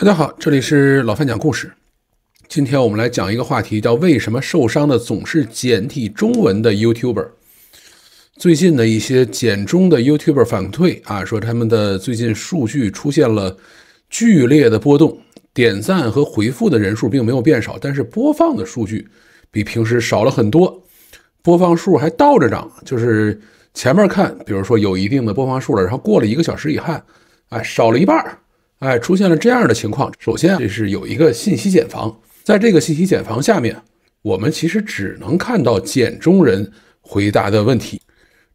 大家好，这里是老范讲故事。今天我们来讲一个话题，叫为什么受伤的总是简体中文的 YouTuber？最近的一些简中的 YouTuber 反馈啊，说他们的最近数据出现了剧烈的波动，点赞和回复的人数并没有变少，但是播放的数据比平时少了很多，播放数还倒着涨，就是前面看，比如说有一定的播放数了，然后过了一个小时以后，哎，少了一半。哎，出现了这样的情况。首先这是有一个信息茧房，在这个信息茧房下面，我们其实只能看到简中人回答的问题，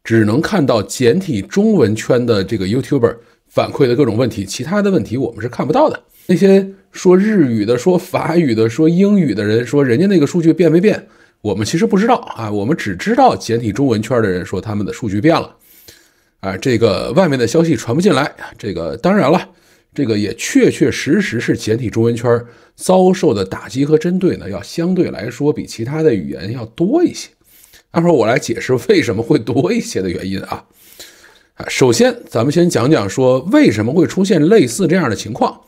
只能看到简体中文圈的这个 YouTuber 反馈的各种问题，其他的问题我们是看不到的。那些说日语的、说法语的、说英语的人说人家那个数据变没变，我们其实不知道啊，我们只知道简体中文圈的人说他们的数据变了，啊，这个外面的消息传不进来。这个当然了。这个也确确实实是简体中文圈遭受的打击和针对呢，要相对来说比其他的语言要多一些。待会儿我来解释为什么会多一些的原因啊。啊，首先咱们先讲讲说为什么会出现类似这样的情况。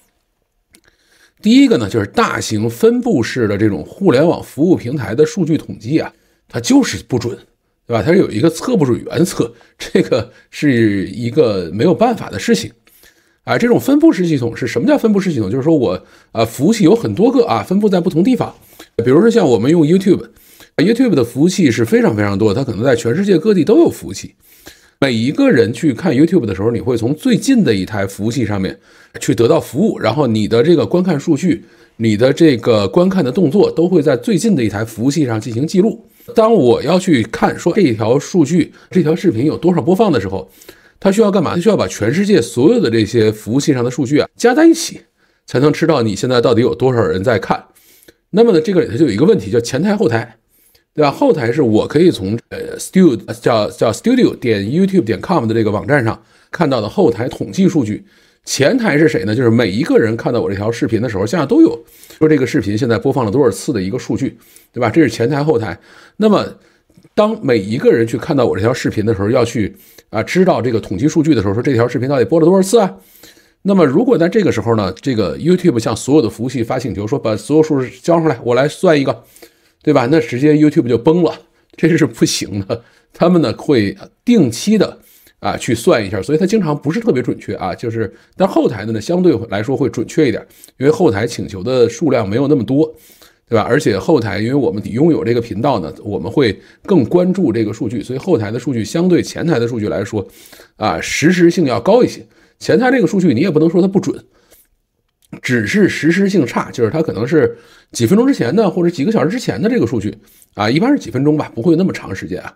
第一个呢，就是大型分布式的这种互联网服务平台的数据统计啊，它就是不准，对吧？它是有一个测不准原则，这个是一个没有办法的事情。啊，这种分布式系统是什么叫分布式系统？就是说我啊，服务器有很多个啊，分布在不同地方。比如说像我们用 YouTube，YouTube 的服务器是非常非常多，它可能在全世界各地都有服务器。每一个人去看 YouTube 的时候，你会从最近的一台服务器上面去得到服务，然后你的这个观看数据、你的这个观看的动作都会在最近的一台服务器上进行记录。当我要去看说这条数据、这条视频有多少播放的时候。它需要干嘛？它需要把全世界所有的这些服务器上的数据啊加在一起，才能知道你现在到底有多少人在看。那么呢，这个里头就有一个问题，叫前台后台，对吧？后台是我可以从呃 studio 叫叫 studio 点 youtube 点 com 的这个网站上看到的后台统计数据。前台是谁呢？就是每一个人看到我这条视频的时候，现在都有说这个视频现在播放了多少次的一个数据，对吧？这是前台后台。那么。当每一个人去看到我这条视频的时候，要去啊知道这个统计数据的时候，说这条视频到底播了多少次啊？那么如果在这个时候呢，这个 YouTube 向所有的服务器发请求，说把所有数据交上来，我来算一个，对吧？那直接 YouTube 就崩了，这是不行的。他们呢会定期的啊去算一下，所以它经常不是特别准确啊，就是但后台的呢相对来说会准确一点，因为后台请求的数量没有那么多。对吧？而且后台，因为我们拥有这个频道呢，我们会更关注这个数据，所以后台的数据相对前台的数据来说，啊，实时性要高一些。前台这个数据你也不能说它不准，只是实时性差，就是它可能是几分钟之前的或者几个小时之前的这个数据啊，一般是几分钟吧，不会那么长时间啊。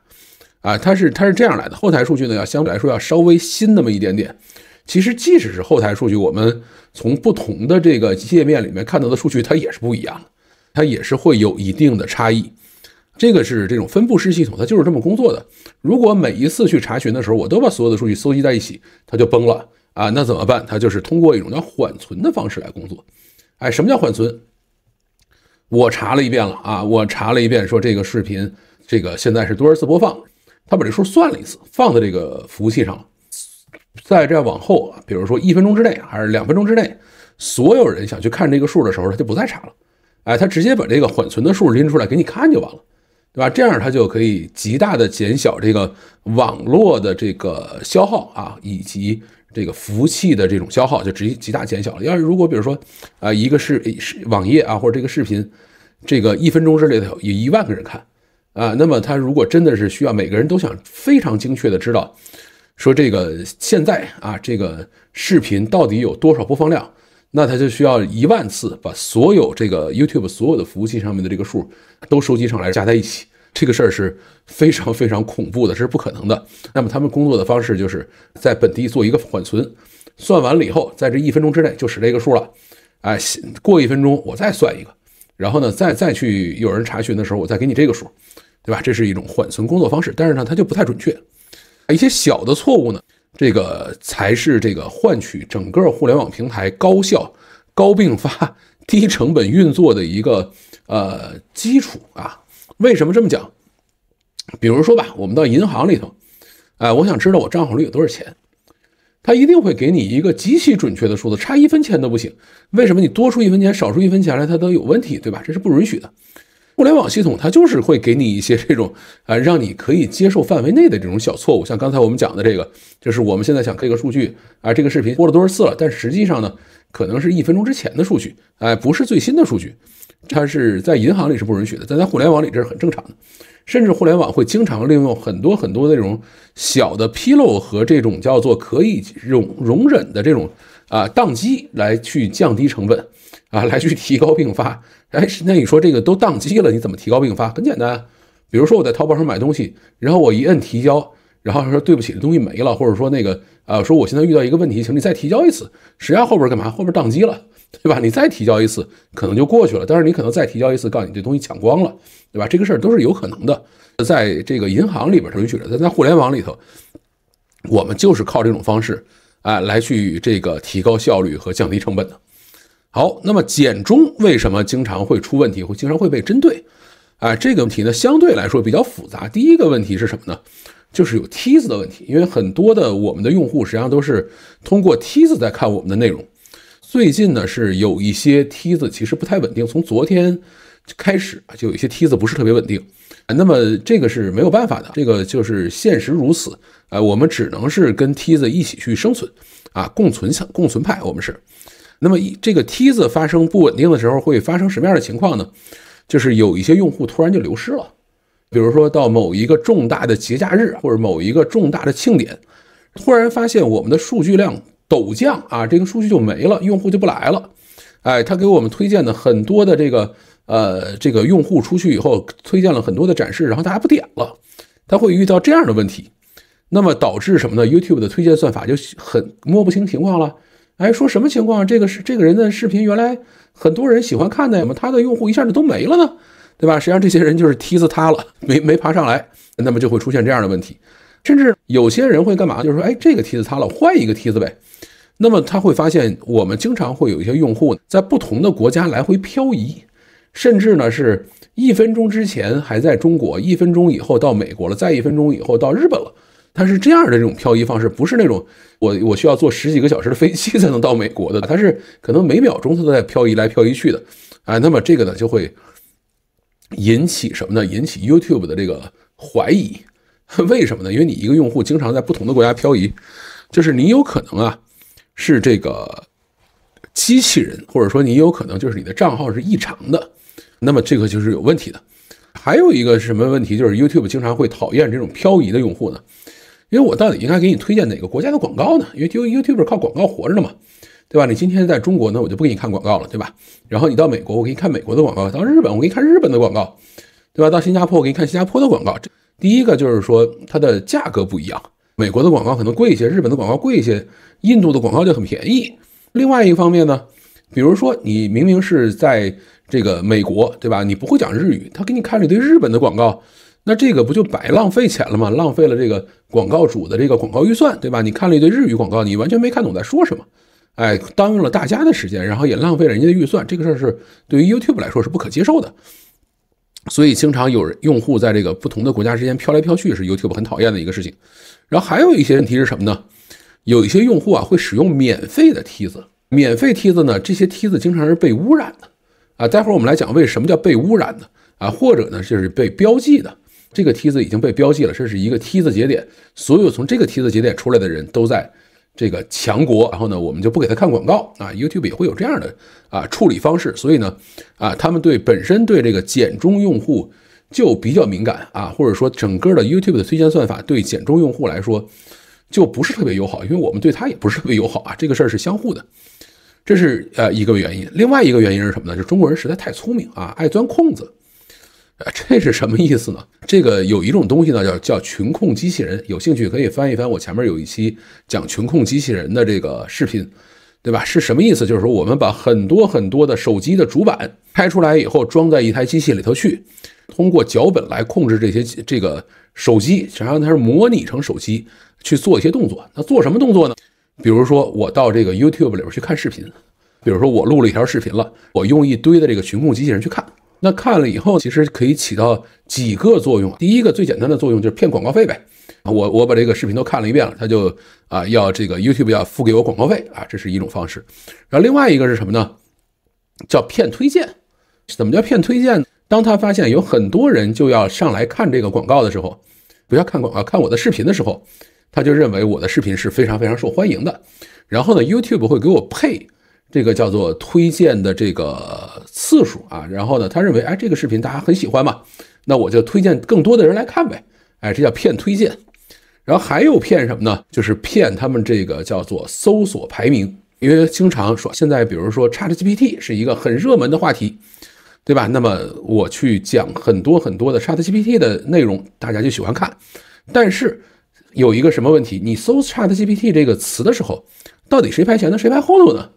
啊，它是它是这样来的。后台数据呢，要相对来说要稍微新那么一点点。其实即使是后台数据，我们从不同的这个界面里面看到的数据，它也是不一样的。它也是会有一定的差异，这个是这种分布式系统，它就是这么工作的。如果每一次去查询的时候，我都把所有的数据搜集在一起，它就崩了啊！那怎么办？它就是通过一种叫缓存的方式来工作。哎，什么叫缓存？我查了一遍了啊，我查了一遍，说这个视频这个现在是多少次播放，他把这数算了一次，放在这个服务器上了。在这往后，比如说一分钟之内还是两分钟之内，所有人想去看这个数的时候，他就不再查了。哎，他直接把这个缓存的数拎出来给你看就完了，对吧？这样它就可以极大的减小这个网络的这个消耗啊，以及这个服务器的这种消耗，就直接极大减小了。要是如果比如说，啊，一个是是网页啊，或者这个视频，这个一分钟之内有一万个人看啊，那么它如果真的是需要每个人都想非常精确的知道，说这个现在啊这个视频到底有多少播放量？那他就需要一万次把所有这个 YouTube 所有的服务器上面的这个数都收集上来加在一起，这个事儿是非常非常恐怖的，这是不可能的。那么他们工作的方式就是在本地做一个缓存，算完了以后，在这一分钟之内就使这个数了。哎，过一分钟我再算一个，然后呢，再再去有人查询的时候，我再给你这个数，对吧？这是一种缓存工作方式，但是呢，它就不太准确，一些小的错误呢。这个才是这个换取整个互联网平台高效、高并发、低成本运作的一个呃基础啊。为什么这么讲？比如说吧，我们到银行里头，哎，我想知道我账户里有多少钱，他一定会给你一个极其准确的数字，差一分钱都不行。为什么你多出一分钱、少出一分钱来，它都有问题，对吧？这是不允许的。互联网系统它就是会给你一些这种啊，让你可以接受范围内的这种小错误，像刚才我们讲的这个，就是我们现在想 K 个数据啊，这个视频播了多少次了？但实际上呢，可能是一分钟之前的数据，哎，不是最新的数据，它是在银行里是不允许的，但在互联网里这是很正常的。甚至互联网会经常利用很多很多那种小的纰漏和这种叫做可以容容忍的这种啊宕机来去降低成本。啊，来去提高并发，哎，那你说这个都宕机了，你怎么提高并发？很简单，比如说我在淘宝上买东西，然后我一摁提交，然后说对不起，这东西没了，或者说那个啊，说我现在遇到一个问题，请你再提交一次。实际上后边干嘛？后边宕机了，对吧？你再提交一次，可能就过去了。但是你可能再提交一次，告诉你这东西抢光了，对吧？这个事儿都是有可能的。在这个银行里边是允许的，但在互联网里头，我们就是靠这种方式啊，来去这个提高效率和降低成本的。好，那么简中为什么经常会出问题，会经常会被针对？啊，这个问题呢，相对来说比较复杂。第一个问题是什么呢？就是有梯子的问题，因为很多的我们的用户实际上都是通过梯子在看我们的内容。最近呢，是有一些梯子其实不太稳定，从昨天开始啊，就有一些梯子不是特别稳定。啊、那么这个是没有办法的，这个就是现实如此。啊，我们只能是跟梯子一起去生存啊，共存共存派，我们是。那么一这个梯子发生不稳定的时候，会发生什么样的情况呢？就是有一些用户突然就流失了，比如说到某一个重大的节假日或者某一个重大的庆典，突然发现我们的数据量陡降啊，这个数据就没了，用户就不来了。哎，他给我们推荐的很多的这个呃这个用户出去以后，推荐了很多的展示，然后大家不点了，他会遇到这样的问题，那么导致什么呢？YouTube 的推荐算法就很摸不清情况了。哎，说什么情况？这个是这个人的视频，原来很多人喜欢看的，怎么他的用户一下子都没了呢？对吧？实际上这些人就是梯子塌了，没没爬上来，那么就会出现这样的问题。甚至有些人会干嘛？就是说，哎，这个梯子塌了，换一个梯子呗。那么他会发现，我们经常会有一些用户在不同的国家来回漂移，甚至呢，是一分钟之前还在中国，一分钟以后到美国了，再一分钟以后到日本了。它是这样的这种漂移方式，不是那种我我需要坐十几个小时的飞机才能到美国的，它是可能每秒钟它都在漂移来漂移去的，啊，那么这个呢就会引起什么呢？引起 YouTube 的这个怀疑，为什么呢？因为你一个用户经常在不同的国家漂移，就是你有可能啊是这个机器人，或者说你有可能就是你的账号是异常的，那么这个就是有问题的。还有一个是什么问题？就是 YouTube 经常会讨厌这种漂移的用户呢？因为我到底应该给你推荐哪个国家的广告呢？因为 YouTube 靠广告活着的嘛，对吧？你今天在中国呢，我就不给你看广告了，对吧？然后你到美国，我给你看美国的广告；到日本，我给你看日本的广告，对吧？到新加坡，我给你看新加坡的广告。第一个就是说它的价格不一样，美国的广告可能贵一些，日本的广告贵一些，印度的广告就很便宜。另外一方面呢，比如说你明明是在这个美国，对吧？你不会讲日语，他给你看了一堆日本的广告。那这个不就白浪费钱了吗？浪费了这个广告主的这个广告预算，对吧？你看了一堆日语广告，你完全没看懂在说什么，哎，耽误了大家的时间，然后也浪费了人家的预算，这个事儿是对于 YouTube 来说是不可接受的。所以经常有人用户在这个不同的国家之间飘来飘去，是 YouTube 很讨厌的一个事情。然后还有一些问题是什么呢？有一些用户啊会使用免费的梯子，免费梯子呢，这些梯子经常是被污染的啊。待会儿我们来讲为什么叫被污染的啊，或者呢就是被标记的。这个梯子已经被标记了，这是一个梯子节点，所有从这个梯子节点出来的人都在这个强国。然后呢，我们就不给他看广告啊，YouTube 也会有这样的啊处理方式。所以呢，啊，他们对本身对这个减中用户就比较敏感啊，或者说整个的 YouTube 的推荐算法对减中用户来说就不是特别友好，因为我们对他也不是特别友好啊，这个事儿是相互的，这是呃一个原因。另外一个原因是什么呢？就中国人实在太聪明啊，爱钻空子。这是什么意思呢？这个有一种东西呢，叫叫群控机器人。有兴趣可以翻一翻我前面有一期讲群控机器人的这个视频，对吧？是什么意思？就是说我们把很多很多的手机的主板拆出来以后，装在一台机器里头去，通过脚本来控制这些这个手机，想让它是模拟成手机去做一些动作。那做什么动作呢？比如说我到这个 YouTube 里边去看视频，比如说我录了一条视频了，我用一堆的这个群控机器人去看。那看了以后，其实可以起到几个作用啊。第一个最简单的作用就是骗广告费呗。我我把这个视频都看了一遍了，他就啊要这个 YouTube 要付给我广告费啊，这是一种方式。然后另外一个是什么呢？叫骗推荐。怎么叫骗推荐？当他发现有很多人就要上来看这个广告的时候，不要看广看我的视频的时候，他就认为我的视频是非常非常受欢迎的。然后呢，YouTube 会给我配。这个叫做推荐的这个次数啊，然后呢，他认为哎，这个视频大家很喜欢嘛，那我就推荐更多的人来看呗，哎，这叫骗推荐。然后还有骗什么呢？就是骗他们这个叫做搜索排名，因为经常说现在比如说 ChatGPT 是一个很热门的话题，对吧？那么我去讲很多很多的 ChatGPT 的内容，大家就喜欢看，但是有一个什么问题？你搜 ChatGPT 这个词的时候，到底谁排前呢？谁排后头呢？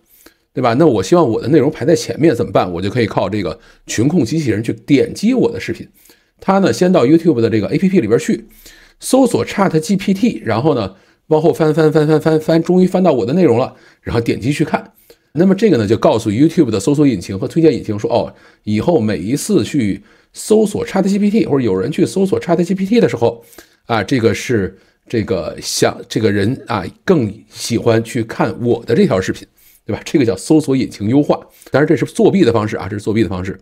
对吧？那我希望我的内容排在前面怎么办？我就可以靠这个群控机器人去点击我的视频。他呢，先到 YouTube 的这个 APP 里边去搜索 Chat GPT，然后呢，往后翻翻翻翻翻翻，终于翻到我的内容了，然后点击去看。那么这个呢，就告诉 YouTube 的搜索引擎和推荐引擎说：哦，以后每一次去搜索 Chat GPT，或者有人去搜索 Chat GPT 的时候，啊，这个是这个想这个人啊更喜欢去看我的这条视频。对吧？这个叫搜索引擎优化，当然这是作弊的方式啊！这是作弊的方式，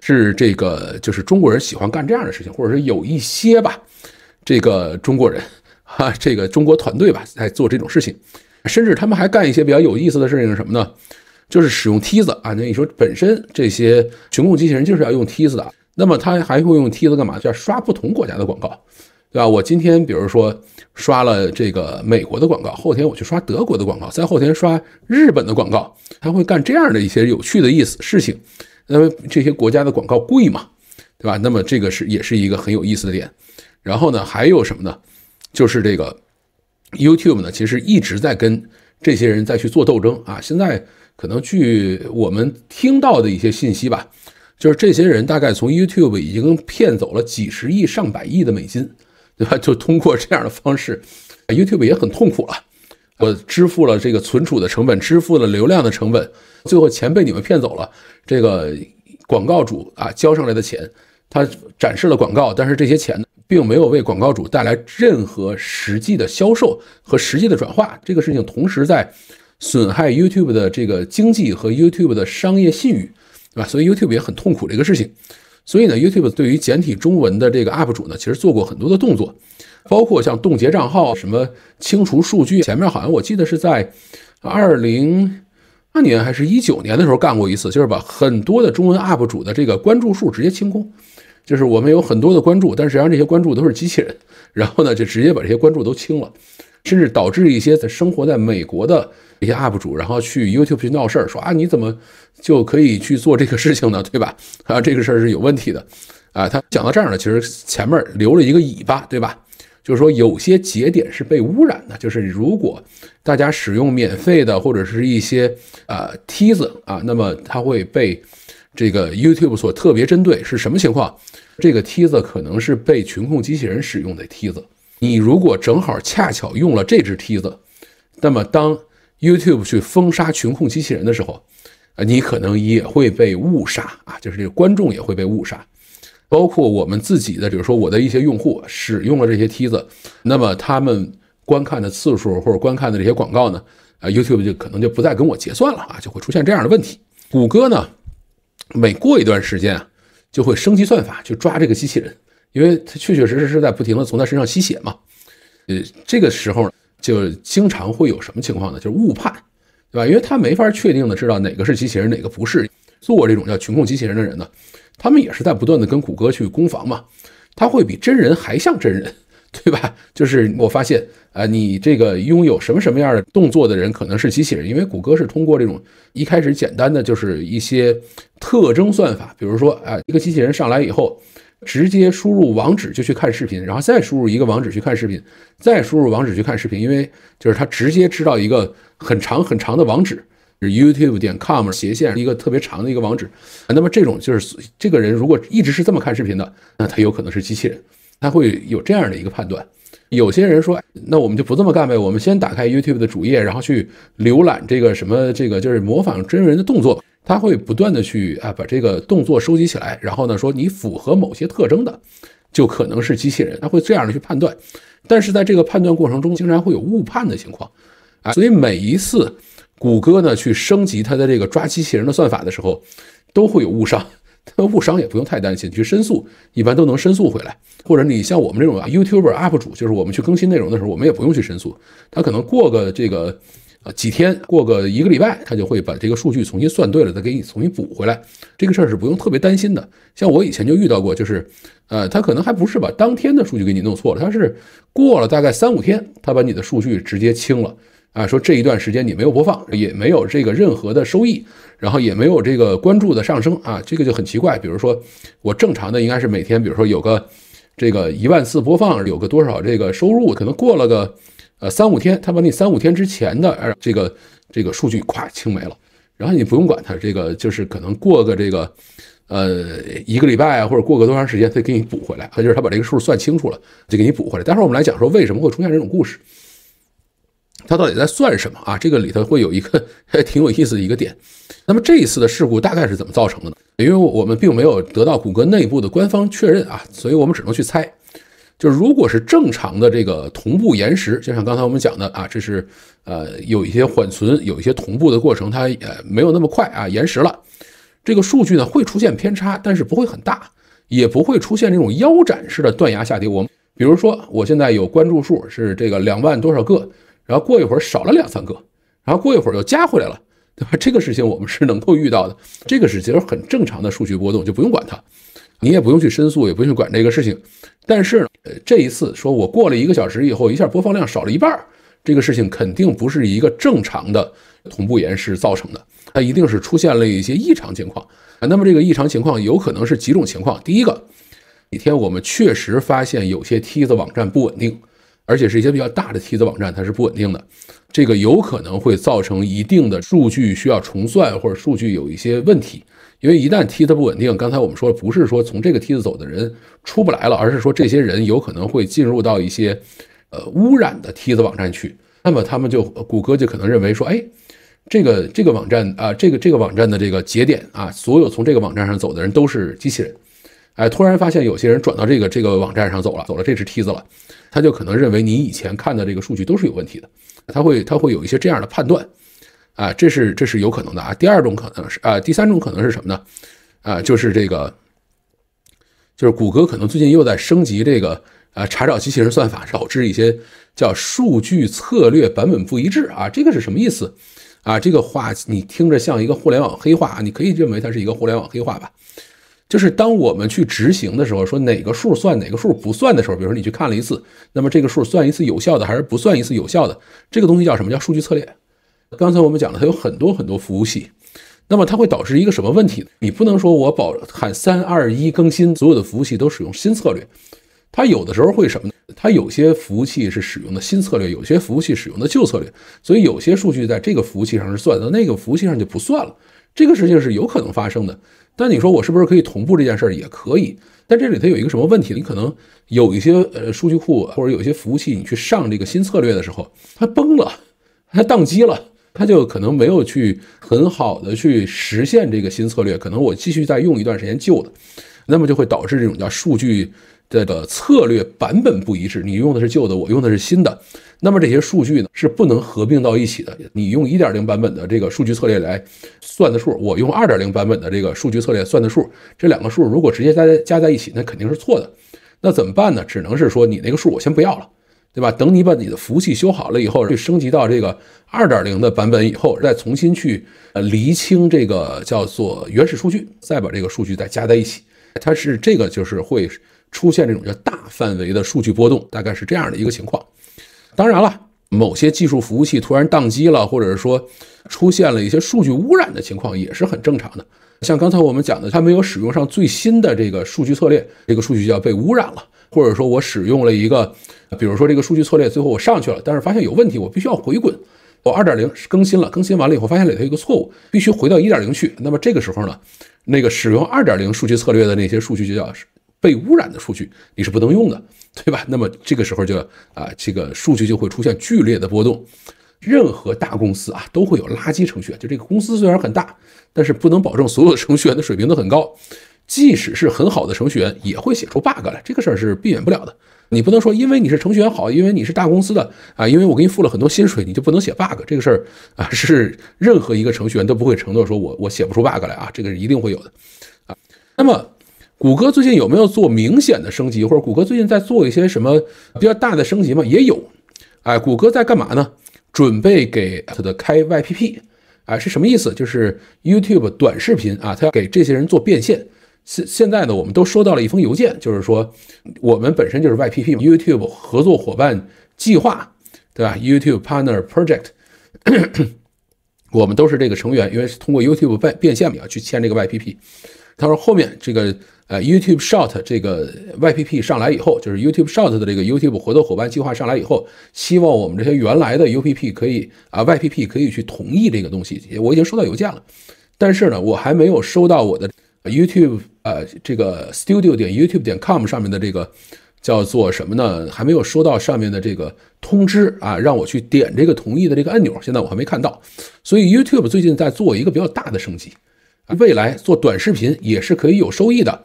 是这个就是中国人喜欢干这样的事情，或者是有一些吧，这个中国人啊，这个中国团队吧，在做这种事情，甚至他们还干一些比较有意思的事情什么呢？就是使用梯子啊！那你说本身这些群控机器人就是要用梯子的，那么他还会用梯子干嘛？就要刷不同国家的广告。对吧？我今天比如说刷了这个美国的广告，后天我去刷德国的广告，再后天刷日本的广告，他会干这样的一些有趣的意思事情。那么这些国家的广告贵嘛？对吧？那么这个是也是一个很有意思的点。然后呢，还有什么呢？就是这个 YouTube 呢，其实一直在跟这些人在去做斗争啊。现在可能据我们听到的一些信息吧，就是这些人大概从 YouTube 已经骗走了几十亿、上百亿的美金。对吧？就通过这样的方式，YouTube 也很痛苦了。我支付了这个存储的成本，支付了流量的成本，最后钱被你们骗走了。这个广告主啊交上来的钱，他展示了广告，但是这些钱并没有为广告主带来任何实际的销售和实际的转化。这个事情同时在损害 YouTube 的这个经济和 YouTube 的商业信誉，对吧？所以 YouTube 也很痛苦这个事情。所以呢，YouTube 对于简体中文的这个 UP 主呢，其实做过很多的动作，包括像冻结账号什么清除数据。前面好像我记得是在二零二年还是一九年的时候干过一次，就是把很多的中文 UP 主的这个关注数直接清空，就是我们有很多的关注，但实际上这些关注都是机器人，然后呢就直接把这些关注都清了，甚至导致一些在生活在美国的。一些 UP 主，然后去 YouTube 去闹事儿，说啊，你怎么就可以去做这个事情呢？对吧？啊，这个事儿是有问题的，啊，他讲到这儿呢，其实前面留了一个尾巴，对吧？就是说有些节点是被污染的，就是如果大家使用免费的或者是一些啊梯子啊，那么它会被这个 YouTube 所特别针对。是什么情况？这个梯子可能是被群控机器人使用的梯子。你如果正好恰巧用了这只梯子，那么当 YouTube 去封杀群控机器人的时候，啊，你可能也会被误杀啊，就是这个观众也会被误杀，包括我们自己的，比如说我的一些用户使用了这些梯子，那么他们观看的次数或者观看的这些广告呢，啊，YouTube 就可能就不再跟我结算了啊，就会出现这样的问题。谷歌呢，每过一段时间啊，就会升级算法去抓这个机器人，因为它确确实实是在不停的从它身上吸血嘛，呃，这个时候呢。就经常会有什么情况呢？就是误判，对吧？因为他没法确定的知道哪个是机器人，哪个不是。做这种叫群控机器人的人呢，他们也是在不断的跟谷歌去攻防嘛。他会比真人还像真人，对吧？就是我发现，呃，你这个拥有什么什么样的动作的人可能是机器人，因为谷歌是通过这种一开始简单的就是一些特征算法，比如说，啊，一个机器人上来以后。直接输入网址就去看视频，然后再输入一个网址去看视频，再输入网址去看视频，因为就是他直接知道一个很长很长的网址，是 youtube 点 com 斜线一个特别长的一个网址。那么这种就是这个人如果一直是这么看视频的，那他有可能是机器人，他会有这样的一个判断。有些人说，那我们就不这么干呗，我们先打开 youtube 的主页，然后去浏览这个什么这个，就是模仿真人的动作。他会不断的去啊，把这个动作收集起来，然后呢说你符合某些特征的，就可能是机器人，他会这样的去判断。但是在这个判断过程中，经常会有误判的情况，啊，所以每一次谷歌呢去升级它的这个抓机器人的算法的时候，都会有误伤。但误伤也不用太担心，去申诉一般都能申诉回来。或者你像我们这种啊 YouTube r UP 主，就是我们去更新内容的时候，我们也不用去申诉，他可能过个这个。啊，几天过个一个礼拜，他就会把这个数据重新算对了，再给你重新补回来。这个事儿是不用特别担心的。像我以前就遇到过，就是，呃，他可能还不是把当天的数据给你弄错了，他是过了大概三五天，他把你的数据直接清了，啊，说这一段时间你没有播放，也没有这个任何的收益，然后也没有这个关注的上升啊，这个就很奇怪。比如说我正常的应该是每天，比如说有个这个一万次播放，有个多少这个收入，可能过了个。呃，三五天，他把你三五天之前的，呃，这个这个数据咵清没了，然后你不用管他，这个就是可能过个这个，呃，一个礼拜啊，或者过个多长时间，他给你补回来。他就是他把这个数算清楚了，就给你补回来。待会儿我们来讲说为什么会出现这种故事，他到底在算什么啊？这个里头会有一个 挺有意思的一个点。那么这一次的事故大概是怎么造成的呢？因为我们并没有得到谷歌内部的官方确认啊，所以我们只能去猜。就是如果是正常的这个同步延时，就像刚才我们讲的啊，这是呃有一些缓存，有一些同步的过程，它呃没有那么快啊，延时了，这个数据呢会出现偏差，但是不会很大，也不会出现这种腰斩式的断崖下跌。我们比如说我现在有关注数是这个两万多少个，然后过一会儿少了两三个，然后过一会儿又加回来了，对吧？这个事情我们是能够遇到的，这个是其实很正常的数据波动，就不用管它，你也不用去申诉，也不用去管这个事情。但是呢，呃，这一次说我过了一个小时以后，一下播放量少了一半，这个事情肯定不是一个正常的同步延时造成的，它一定是出现了一些异常情况。那么这个异常情况有可能是几种情况，第一个，几天我们确实发现有些梯子网站不稳定，而且是一些比较大的梯子网站它是不稳定的，这个有可能会造成一定的数据需要重算或者数据有一些问题。因为一旦梯子不稳定，刚才我们说了，不是说从这个梯子走的人出不来了，而是说这些人有可能会进入到一些，呃，污染的梯子网站去。那么他们就谷歌就可能认为说，哎，这个这个网站啊，这个这个网站的这个节点啊，所有从这个网站上走的人都是机器人。哎，突然发现有些人转到这个这个网站上走了，走了这只梯子了，他就可能认为你以前看的这个数据都是有问题的，他会他会有一些这样的判断。啊，这是这是有可能的啊。第二种可能是啊，第三种可能是什么呢？啊，就是这个，就是谷歌可能最近又在升级这个啊查找机器人算法，导致一些叫数据策略版本不一致啊。这个是什么意思啊？这个话你听着像一个互联网黑话，你可以认为它是一个互联网黑话吧。就是当我们去执行的时候，说哪个数算哪个数不算的时候，比如说你去看了一次，那么这个数算一次有效的还是不算一次有效的，这个东西叫什么叫数据策略？刚才我们讲了，它有很多很多服务器，那么它会导致一个什么问题？你不能说我保喊三二一更新，所有的服务器都使用新策略，它有的时候会什么呢？它有些服务器是使用的新策略，有些服务器使用的旧策略，所以有些数据在这个服务器上是算的，那个服务器上就不算了，这个事情是有可能发生的。但你说我是不是可以同步这件事儿也可以？但这里头有一个什么问题你可能有一些呃数据库或者有一些服务器，你去上这个新策略的时候，它崩了，它宕机了。他就可能没有去很好的去实现这个新策略，可能我继续再用一段时间旧的，那么就会导致这种叫数据这个策略版本不一致，你用的是旧的，我用的是新的，那么这些数据呢是不能合并到一起的。你用1.0版本的这个数据策略来算的数，我用2.0版本的这个数据策略算的数，这两个数如果直接加在加在一起，那肯定是错的。那怎么办呢？只能是说你那个数我先不要了。对吧？等你把你的服务器修好了以后，去升级到这个二点零的版本以后，再重新去呃厘清这个叫做原始数据，再把这个数据再加在一起，它是这个就是会出现这种叫大范围的数据波动，大概是这样的一个情况。当然了，某些技术服务器突然宕机了，或者是说出现了一些数据污染的情况，也是很正常的。像刚才我们讲的，它没有使用上最新的这个数据策略，这个数据就要被污染了。或者说，我使用了一个，比如说这个数据策略，最后我上去了，但是发现有问题，我必须要回滚。我二点零更新了，更新完了以后发现里头有个错误，必须回到一点零去。那么这个时候呢，那个使用二点零数据策略的那些数据就叫被污染的数据，你是不能用的，对吧？那么这个时候就啊，这个数据就会出现剧烈的波动。任何大公司啊，都会有垃圾程序员。就这个公司虽然很大，但是不能保证所有的程序员的水平都很高。即使是很好的程序员，也会写出 bug 来，这个事儿是避免不了的。你不能说因为你是程序员好，因为你是大公司的啊，因为我给你付了很多薪水，你就不能写 bug 这个事儿啊，是任何一个程序员都不会承诺说，我我写不出 bug 来啊，这个是一定会有的啊。那么，谷歌最近有没有做明显的升级？或者谷歌最近在做一些什么比较大的升级吗？也有，哎，谷歌在干嘛呢？准备给它的开 ypp 啊是什么意思？就是 YouTube 短视频啊，它要给这些人做变现。现现在呢，我们都收到了一封邮件，就是说我们本身就是 YPP 嘛，YouTube 合作伙伴计划，对吧？YouTube Partner Project，我们都是这个成员，因为是通过 YouTube 变变现嘛，去签这个 YPP。他说后面这个呃 YouTube Short 这个 YPP 上来以后，就是 YouTube Short 的这个 YouTube 合作伙伴计划上来以后，希望我们这些原来的 YPP 可以啊 YPP 可以去同意这个东西。我已经收到邮件了，但是呢，我还没有收到我的。YouTube 呃，这个 Studio 点 YouTube 点 com 上面的这个叫做什么呢？还没有收到上面的这个通知啊，让我去点这个同意的这个按钮。现在我还没看到，所以 YouTube 最近在做一个比较大的升级，未来做短视频也是可以有收益的。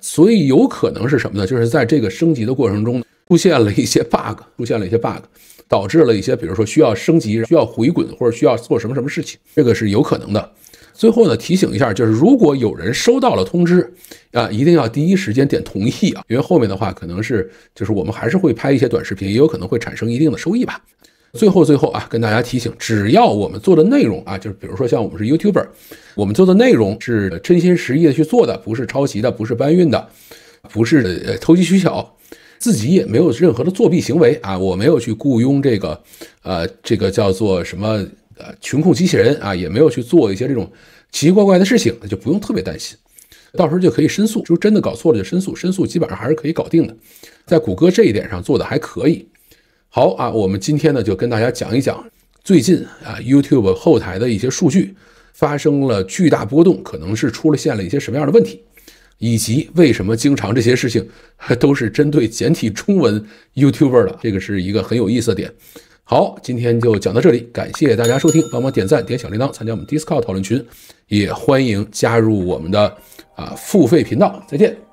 所以有可能是什么呢？就是在这个升级的过程中出现了一些 bug，出现了一些 bug，导致了一些比如说需要升级、需要回滚或者需要做什么什么事情，这个是有可能的。最后呢，提醒一下，就是如果有人收到了通知，啊，一定要第一时间点同意啊，因为后面的话可能是，就是我们还是会拍一些短视频，也有可能会产生一定的收益吧。最后最后啊，跟大家提醒，只要我们做的内容啊，就是比如说像我们是 YouTuber，我们做的内容是真心实意的去做的，不是抄袭的，不是搬运的，不是呃投机取巧，自己也没有任何的作弊行为啊，我没有去雇佣这个，呃，这个叫做什么？呃，群控机器人啊，也没有去做一些这种奇奇怪怪的事情，那就不用特别担心，到时候就可以申诉，就真的搞错了就申诉，申诉基本上还是可以搞定的，在谷歌这一点上做的还可以。好啊，我们今天呢就跟大家讲一讲最近啊 YouTube 后台的一些数据发生了巨大波动，可能是出了现了一些什么样的问题，以及为什么经常这些事情 都是针对简体中文 YouTuber 的，这个是一个很有意思的点。好，今天就讲到这里，感谢大家收听，帮忙点赞点小铃铛，参加我们 Discord 讨论群，也欢迎加入我们的啊付费频道，再见。